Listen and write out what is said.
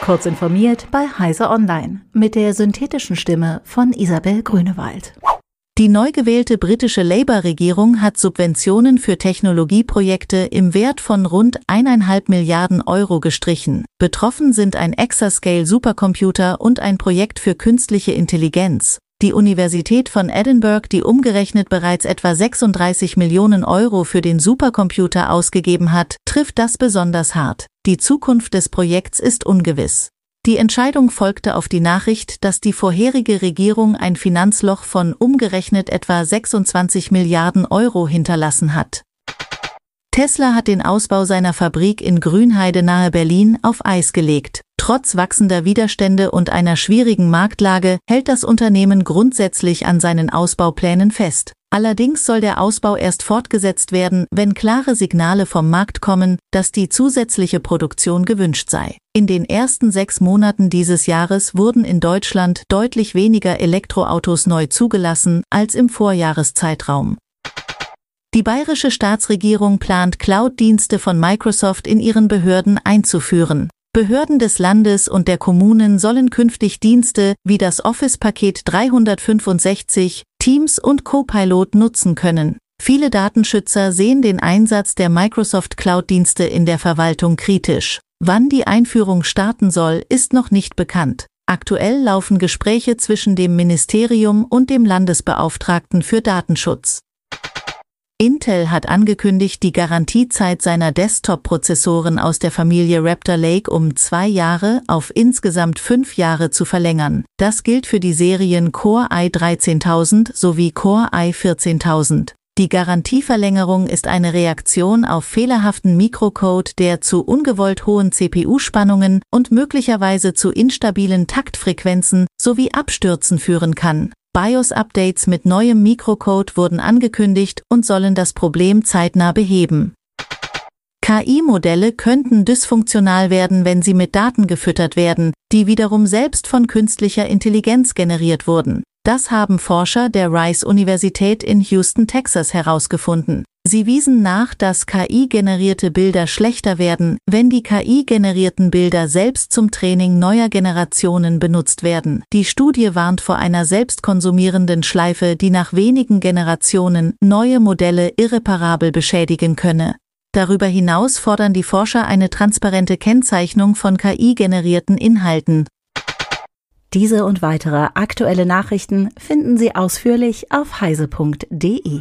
Kurz informiert bei Heise Online mit der synthetischen Stimme von Isabel Grünewald. Die neu gewählte britische Labour-Regierung hat Subventionen für Technologieprojekte im Wert von rund eineinhalb Milliarden Euro gestrichen. Betroffen sind ein Exascale Supercomputer und ein Projekt für künstliche Intelligenz die Universität von Edinburgh, die umgerechnet bereits etwa 36 Millionen Euro für den Supercomputer ausgegeben hat, trifft das besonders hart. Die Zukunft des Projekts ist ungewiss. Die Entscheidung folgte auf die Nachricht, dass die vorherige Regierung ein Finanzloch von umgerechnet etwa 26 Milliarden Euro hinterlassen hat. Tesla hat den Ausbau seiner Fabrik in Grünheide nahe Berlin auf Eis gelegt. Trotz wachsender Widerstände und einer schwierigen Marktlage hält das Unternehmen grundsätzlich an seinen Ausbauplänen fest. Allerdings soll der Ausbau erst fortgesetzt werden, wenn klare Signale vom Markt kommen, dass die zusätzliche Produktion gewünscht sei. In den ersten sechs Monaten dieses Jahres wurden in Deutschland deutlich weniger Elektroautos neu zugelassen als im Vorjahreszeitraum. Die bayerische Staatsregierung plant Cloud-Dienste von Microsoft in ihren Behörden einzuführen. Behörden des Landes und der Kommunen sollen künftig Dienste wie das Office-Paket 365, Teams und Copilot nutzen können. Viele Datenschützer sehen den Einsatz der Microsoft Cloud-Dienste in der Verwaltung kritisch. Wann die Einführung starten soll, ist noch nicht bekannt. Aktuell laufen Gespräche zwischen dem Ministerium und dem Landesbeauftragten für Datenschutz. Intel hat angekündigt, die Garantiezeit seiner Desktop-Prozessoren aus der Familie Raptor Lake um zwei Jahre auf insgesamt fünf Jahre zu verlängern. Das gilt für die Serien Core i13000 sowie Core i14000. Die Garantieverlängerung ist eine Reaktion auf fehlerhaften Mikrocode, der zu ungewollt hohen CPU-Spannungen und möglicherweise zu instabilen Taktfrequenzen sowie Abstürzen führen kann. BIOS-Updates mit neuem Mikrocode wurden angekündigt und sollen das Problem zeitnah beheben. KI-Modelle könnten dysfunktional werden, wenn sie mit Daten gefüttert werden, die wiederum selbst von künstlicher Intelligenz generiert wurden. Das haben Forscher der Rice Universität in Houston, Texas herausgefunden. Sie wiesen nach, dass KI-generierte Bilder schlechter werden, wenn die KI-generierten Bilder selbst zum Training neuer Generationen benutzt werden. Die Studie warnt vor einer selbstkonsumierenden Schleife, die nach wenigen Generationen neue Modelle irreparabel beschädigen könne. Darüber hinaus fordern die Forscher eine transparente Kennzeichnung von KI-generierten Inhalten. Diese und weitere aktuelle Nachrichten finden Sie ausführlich auf heise.de.